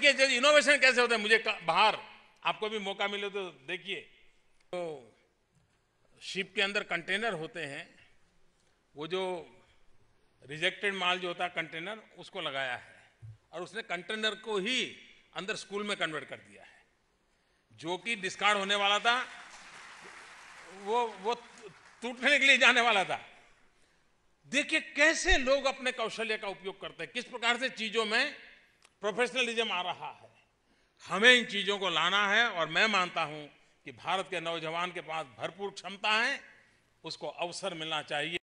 के जैसे इनोवेशन कैसे होते हैं मुझे बाहर आपको भी मौका मिले तो देखिए तो शिप के अंदर कंटेनर होते हैं वो जो रिजेक्टेड माल जो होता है कंटेनर उसको लगाया है और उसने कंटेनर को ही अंदर स्कूल में कन्वर्ट कर दिया है जो कि डिस्कार्ड होने वाला था वो वो टूटने के लिए जाने वाला था देखिए कैसे लोग अपने कौशल्य का उपयोग करते हैं किस प्रकार से चीजों में प्रोफेशनलिज्म आ रहा है हमें इन चीज़ों को लाना है और मैं मानता हूं कि भारत के नौजवान के पास भरपूर क्षमता है उसको अवसर मिलना चाहिए